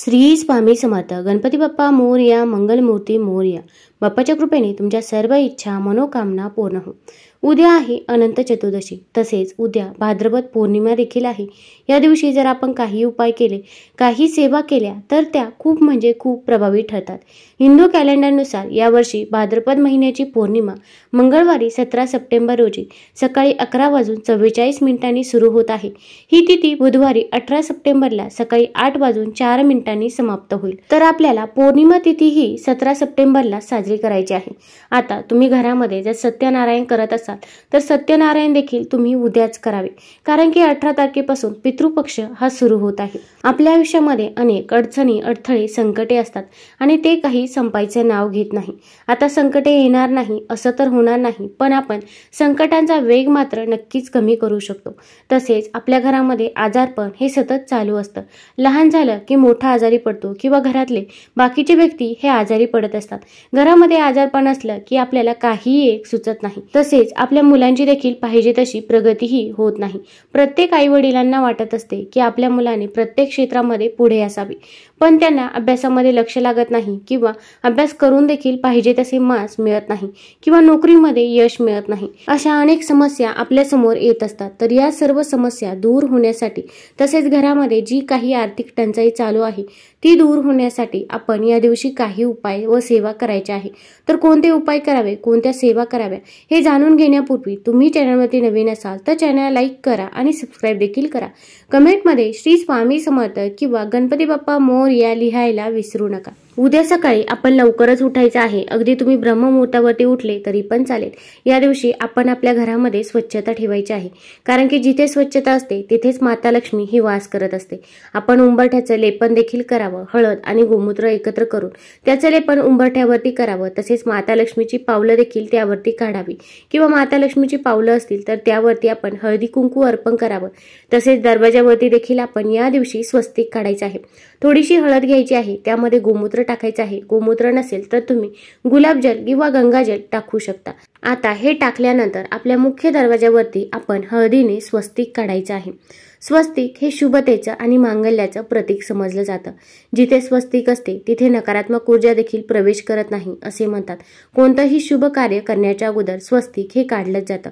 श्री स्वामी समर्थ गणपती बाप्पा मोरया मंगलमूर्ती मोरया बाप्पाच्या कृपेने तुमच्या सर्व इच्छा मनोकामना पूर्ण हो उद्या आहे अनंत चतुर्दशी तसेच उद्या भाद्रपद पौर्णिमा देखील आहे या दिवशी जर आपण काही उपाय केले काही सेवा केल्या तर त्या खूप म्हणजे खूप प्रभावी ठरतात हिंदू कॅलेंडरनुसार यावर्षी भाद्रपद महिन्याची पौर्णिमा मंगळवारी सतरा सप्टेंबर रोजी सकाळी अकरा वाजून चव्वेचाळीस मिनिटांनी सुरू होत आहे ही तिथी बुधवारी अठरा सप्टेंबरला सकाळी आठ वाजून चार मिनिटांनी समाप्त होईल तर आपल्याला पौर्णिमा तिथी ही सतरा सप्टेंबरला साजरी साजरी करायची आहे आता तुम्ही घरामध्ये जर सत्यनारायण करत असाल तर सत्यनारायण देखील तुम्ही उद्याच करावे कारण की अठरा तारखेपासून पितृपक्ष हा सुरू होत आहे आपल्या आयुष्यामध्ये अनेक अडचणी अडथळे संकटे असतात आणि ते काही संपायचे नाव घेत नाही आता संकटे येणार नाही असं तर होणार नाही पण आपण संकटांचा वेग मात्र नक्कीच कमी करू शकतो तसेच आपल्या घरामध्ये आजारपण हे सतत चालू असतं लहान झालं की मोठा आजारी पडतो किंवा घरातले बाकीचे व्यक्ती हे आजारी पडत असतात घरा शरीरामध्ये आजारपण असलं की आपल्याला काही एक सुचत नाही तसेच आपल्या मुलांची देखील पाहिजे तशी प्रगतीही होत नाही प्रत्येक आई वडिलांना वाटत असते की आपल्या मुलाने प्रत्येक क्षेत्रामध्ये पुढे असावे पण त्यांना अभ्यासामध्ये लक्ष लागत नाही किंवा अभ्यास करून देखील पाहिजे तसे मास मिळत नाही किंवा नोकरीमध्ये यश मिळत नाही अशा अनेक समस्या आपल्या समोर येत असतात तर या सर्व समस्या दूर होण्यासाठी तसेच घरामध्ये जी काही आर्थिक टंचाई चालू आहे ती दूर होण्यासाठी आपण या दिवशी काही उपाय व सेवा करायच्या आहे तर कोणते उपाय करावे कोणत्या सेवा कराव्या हे जाणून घेण्यापूर्वी तुम्ही चॅनलवरती नवीन असाल तर चॅनल लाईक करा आणि सबस्क्राईब देखील करा कमेंटमध्ये श्री स्वामी समर्थ किंवा गणपती बाप्पा मोर या लिहायला विसरू नका उद्या सकाळी आपण लवकरच उठायचं आहे अगदी तुम्ही ब्रह्ममुहूर्तावरती उठले तरी पण चालेल या दिवशी आपण आपल्या घरामध्ये स्वच्छता ठेवायची आहे कारण की जिथे स्वच्छता असते तिथेच माता लक्ष्मी ही वास करत असते आपण उंबरठ्याचं लेपन देखील करावं हळद आणि गोमूत्र एकत्र करून त्याचं लेपन उंबरठ्यावरती करावं तसेच माता लक्ष्मीची पावलं देखील त्यावरती काढावी किंवा माता लक्ष्मीची पावलं असतील तर त्यावरती आपण हळदी कुंकू अर्पण करावं तसेच दरवाजावरती देखील आपण या दिवशी स्वस्तिक काढायचं आहे थोडीशी हळद घ्यायची आहे त्यामध्ये गोमूत्र टाकायचं आहे गोमूत्र नसेल तर तुम्ही गुलाबजल किंवा गंगाजल टाकू शकता आता हे टाकल्यानंतर आपल्या मुख्य दरवाज्यावरती आपण हळदीने स्वस्तिक काढायचं आहे स्वस्तिक हे शुभतेचं आणि मांगल्याचं प्रतीक समजलं जातं जिथे स्वस्तिक असते तिथे नकारात्मक ऊर्जा देखील प्रवेश करत नाही असे म्हणतात कोणतंही शुभ कार्य करण्याच्या अगोदर स्वस्तिक हे काढलं जातं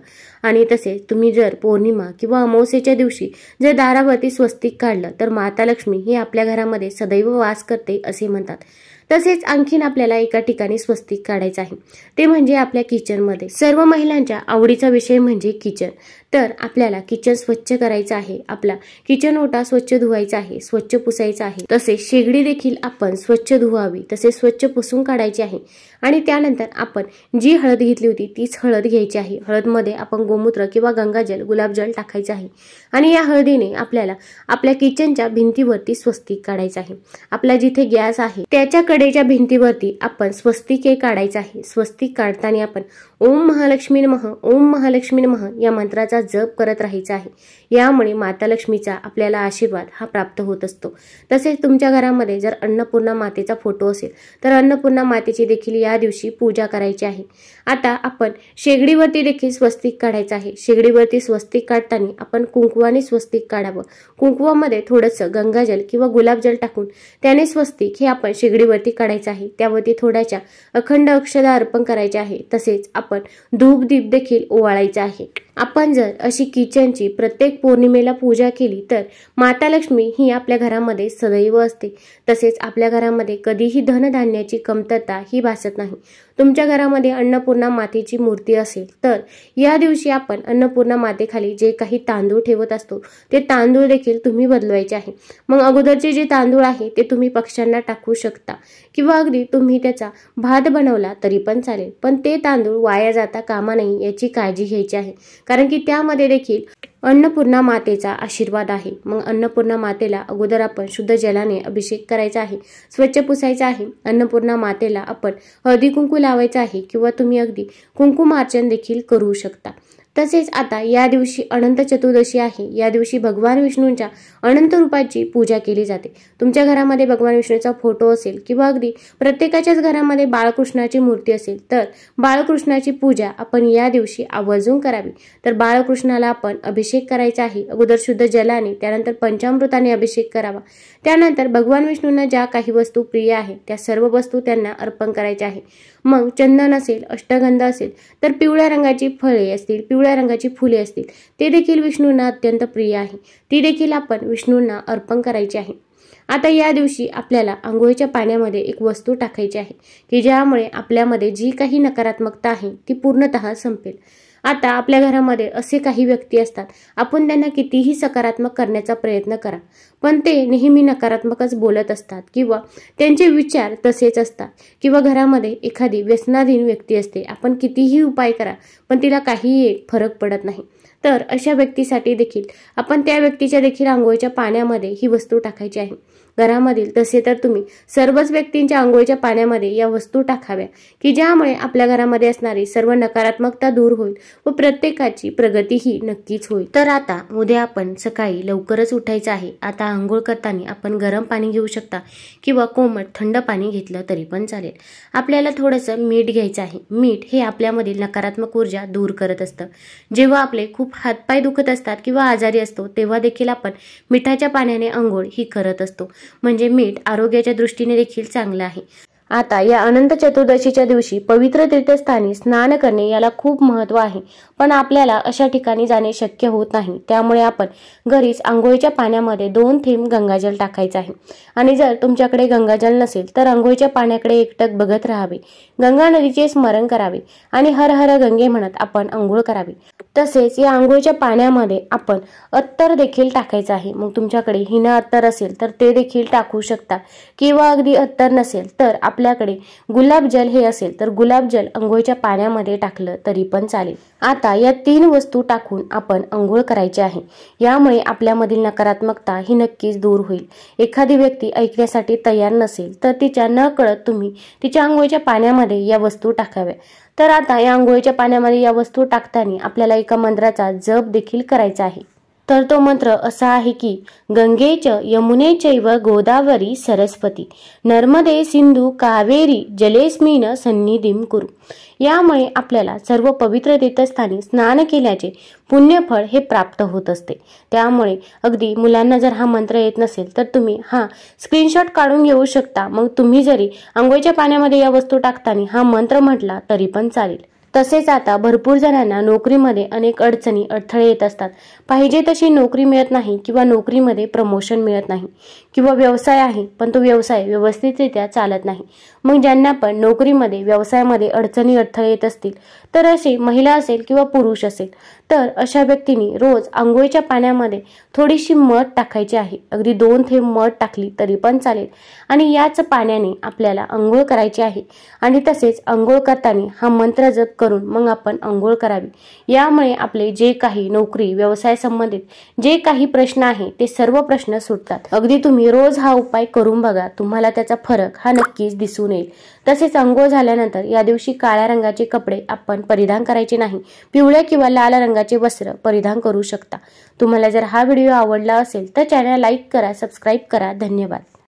आणि तसेच तुम्ही जर पौर्णिमा किंवा अमावस्येच्या दिवशी जर दारावरती स्वस्तिक काढलं तर माता लक्ष्मी ही आपल्या घरामध्ये सदैव वास करते असे म्हणतात तसेच आणखीन आपल्याला एका ठिकाणी स्वस्तिक काढायचं आहे ते म्हणजे आपल्या किचनमध्ये सर्व महिलांच्या आवडीचा विषय म्हणजे किचन तर आपल्याला किचन स्वच्छ करायचं आहे आपला किचन ओटा स्वच्छ धुवायचा आहे स्वच्छ पुसायचा आहे तसेच शेगडी देखील आपण स्वच्छ धुवावी तसेच स्वच्छ पुसून काढायची आहे आणि त्यानंतर आपण जी हळद घेतली होती तीच हळद घ्यायची आहे हळदमध्ये आपण गोमूत्र किंवा गंगाजल गुलाबजल टाकायचं आहे आणि या हळदीने आपल्याला आपल्या किचनच्या भिंतीवरती स्वस्तिक काढायचं आहे आपला जिथे गॅस आहे त्याच्या कडेच्या भिंतीवरती आपण स्वस्तिके हे काढायचं आहे स्वस्तिक काढताना आपण ओम महालक्ष्मी मह ओम महालक्ष्मी मह या मंत्राचा जप करत राहायचा आहे यामुळे माता लक्ष्मीचा आपल्याला आशीर्वाद हा प्राप्त होत असतो तसेच तुमच्या घरामध्ये जर अन्नपूर्णा मातेचा फोटो असेल तर अन्नपूर्णा मातेची देखील या दिवशी पूजा करायची आहे आता आपण शेगडीवरती देखील स्वस्तिक काढायचं आहे शेगडीवरती स्वस्तिक काढताना आपण कुंकवाने स्वस्तिक काढावं कुंकवामध्ये थोडंसं गंगाजल किंवा गुलाबजल टाकून त्याने स्वस्तिक हे आपण शेगडीवरती काढायचं आहे त्यावरती थोड्याशा अखंड अक्षदा अर्पण करायचे आहे तसेच आपण धूप दीप देखील ओवाळायचं आहे आपण जर जर अशी किचनची प्रत्येक पौर्णिमेला पूजा केली तर माता लक्ष्मी ही आपल्या घरामध्ये सदैव असते तसेच आपल्या घरामध्ये कधीही धनधान्याची कमतरता ही भासत नाही तुमच्या घरामध्ये अन्नपूर्णा मातेची मूर्ती असेल तर या दिवशी आपण अन्नपूर्णा मातेखाली जे काही तांदूळ ठेवत असतो ते तांदूळ देखील तुम्ही बदलवायचे आहे मग अगोदरचे जे तांदूळ आहे ते तुम्ही पक्ष्यांना टाकू शकता किंवा अगदी तुम्ही त्याचा भात बनवला तरी पण चालेल पण ते तांदूळ वाया जाता कामा नाही याची काळजी घ्यायची आहे कारण की त्या मध्ये देखील अन्नपूर्णा मातेचा आशीर्वाद आहे मग अन्नपूर्णा मातेला अगोदर आपण शुद्ध जलाने अभिषेक करायचा आहे स्वच्छ पुसायचा आहे अन्नपूर्णा मातेला आपण हळदी कुंकू लावायचा आहे किंवा तुम्ही अगदी कुंकुमार्चन देखील करू शकता तसेच आता या दिवशी अनंत चतुर्दशी आहे या दिवशी भगवान विष्णूंच्या अनंत रूपाची पूजा केली जाते तुमच्या घरामध्ये भगवान विष्णूचा फोटो असेल किंवा अगदी प्रत्येकाच्याच घरामध्ये बाळकृष्णाची मूर्ती असेल तर बाळकृष्णाची पूजा आपण या दिवशी आवर्जून करावी तर बाळकृष्णाला आपण अभिषेक करायचा आहे अगोदर शुद्ध जलाने त्यानंतर पंचामृताने अभिषेक करावा त्यानंतर भगवान विष्णूंना ज्या काही वस्तू प्रिय आहे त्या सर्व वस्तू त्यांना अर्पण करायच्या आहे मग चंदन असेल अष्टगंध असेल तर पिवळ्या रंगाची फळे असतील पिवळ्या पिवळ्या रंगाची फुले असतील ते देखील विष्णूंना अत्यंत प्रिय आहे ती देखील आपण विष्णूंना अर्पण करायची आहे आता या दिवशी आपल्याला आंघोळीच्या पाण्यामध्ये एक वस्तू टाकायची आहे की ज्यामुळे आपल्यामध्ये जी काही नकारात्मकता आहे ती पूर्णतः संपेल आता आपल्या घरामध्ये असे काही व्यक्ती असतात आपण त्यांना कितीही सकारात्मक करण्याचा प्रयत्न करा पण ते नेहमी नकारात्मकच बोलत असतात किंवा त्यांचे विचार तसेच असतात किंवा घरामध्ये एखादी व्यसनाधीन व्यक्ती असते आपण कितीही उपाय करा पण तिला काहीही एक फरक पडत नाही तर अशा व्यक्तीसाठी देखील आपण त्या व्यक्तीच्या देखील आंघोळीच्या पाण्यामध्ये ही वस्तू टाकायची आहे घरामधील तसे तर तुम्ही सर्वच व्यक्तींच्या आंघोळीच्या पाण्यामध्ये या वस्तू टाकाव्या की ज्यामुळे आपल्या घरामध्ये असणारी सर्व नकारात्मकता दूर होईल व प्रत्येकाची प्रगती ही नक्कीच होईल तर आता उद्या आपण सकाळी लवकरच उठायचं आहे आता आंघोळ करताना आपण गरम पाणी घेऊ शकता किंवा कोमट थंड पाणी घेतलं तरी पण चालेल आपल्याला थोडंसं मीठ घ्यायचं आहे मीठ हे आपल्यामधील नकारात्मक ऊर्जा दूर करत असतं जेव्हा आपले खूप हातपाय दुखत असतात किंवा आजारी असतो तेव्हा देखील आपण मिठाच्या पाण्याने आंघोळ ही करत असतो म्हणजे मीठ आरोग्याच्या दृष्टीने देखील चांगलं आहे आता या अनंत चतुर्दशीच्या दिवशी पवित्र तीर्थस्थानी स्नान करणे याला खूप महत्त्व आहे पण आपल्याला अशा ठिकाणी जाणे शक्य होत नाही त्यामुळे आपण घरीच आंघोळीच्या पाण्यामध्ये दोन थेंब गंगाजल टाकायचं आहे आणि जर तुमच्याकडे गंगाजल नसेल तर आंघोळीच्या पाण्याकडे एकटक बघत राहावे गंगा नदीचे स्मरण करावे आणि हर हर गंगे म्हणत आपण आंघोळ करावे तसेच या आंघोळीच्या पाण्यामध्ये आपण अत्तर देखील टाकायचं आहे मग तुमच्याकडे हिन अत्तर असेल तर ते देखील टाकू शकता किंवा अगदी अत्तर नसेल तर आपल्याकडे गुलाबजल हे असेल तर गुलाबजल अंघोळीच्या पाण्यामध्ये टाकलं तरी पण चालेल आता या तीन वस्तू टाकून आपण अंघोळ करायची आहे यामुळे आपल्यामधील नकारात्मकता ही नक्कीच दूर होईल एखादी व्यक्ती ऐकण्यासाठी तयार नसेल तर तिच्या न कळत तुम्ही तिच्या आंघोळीच्या पाण्यामध्ये या वस्तू टाकाव्या तर आता या आंघोळीच्या पाण्यामध्ये या वस्तू टाकताना आपल्याला एका मंत्राचा जप देखील करायचा आहे तर तो मंत्र असा आहे की गंगेच यमुनेचैव गोदावरी सरस्वती नर्मदे सिंधू कावेरी जलेस्मीन सन्निधीम कुरु यामुळे आपल्याला सर्व पवित्र तीर्थस्थानी स्नान केल्याचे पुण्यफळ हे प्राप्त होत असते त्यामुळे अगदी मुलांना जर हा मंत्र येत नसेल तर तुम्ही हा स्क्रीनशॉट काढून घेऊ शकता मग तुम्ही जरी आंघोळीच्या पाण्यामध्ये या वस्तू टाकताना हा मंत्र म्हटला तरी पण चालेल तसेच आता भरपूर जणांना नोकरीमध्ये अनेक अडचणी अडथळे येत असतात पाहिजे तशी नोकरी मिळत नाही किंवा नोकरीमध्ये प्रमोशन मिळत नाही किंवा व्यवसाय आहे पण तो व्यवसाय व्यवस्थितरित्या चालत नाही मग ज्यांना पण नोकरीमध्ये व्यवसायामध्ये अडचणी अडथळे येत असतील तर असे महिला असेल किंवा पुरुष असेल तर अशा व्यक्तींनी रोज आंघोळीच्या पाण्यामध्ये थोडीशी मध टाकायची आहे अगदी दोन थेंब मध टाकली तरी पण चालेल आणि याच पाण्याने आपल्याला आंघोळ करायची आहे आणि तसेच आंघोळ करताना हा मंत्र जप करून मग आपण आंघोळ करावी यामुळे आपले जे काही नोकरी व्यवसाय संबंधित जे काही प्रश्न आहे ते सर्व प्रश्न सुटतात अगदी तुम्ही रोज हा उपाय करून बघा तुम्हाला त्याचा फरक हा नक्कीच दिसून येईल तसेच आंघोळ झाल्यानंतर या दिवशी काळ्या रंगाचे कपडे आपण परिधान करायचे नाही पिवळ्या किंवा लाल रंगाचे वस्त्र परिधान करू शकता तुम्हाला जर हा व्हिडिओ आवडला असेल तर चॅनल लाईक करा सबस्क्राईब करा धन्यवाद